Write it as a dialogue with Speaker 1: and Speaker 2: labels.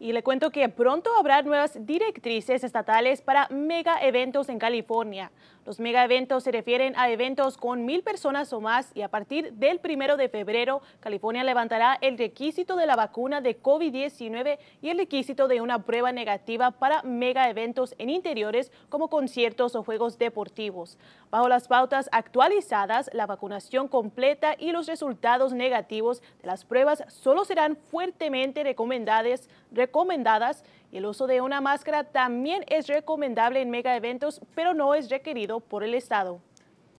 Speaker 1: Y le cuento que pronto habrá nuevas directrices estatales para mega eventos en California. Los mega eventos se refieren a eventos con mil personas o más y a partir del primero de febrero, California levantará el requisito de la vacuna de COVID-19 y el requisito de una prueba negativa para mega eventos en interiores como conciertos o juegos deportivos. Bajo las pautas actualizadas, la vacunación completa y los resultados negativos de las pruebas solo serán fuertemente recomendadas recomendadas el uso de una máscara también es recomendable en mega eventos, pero no es requerido por el Estado.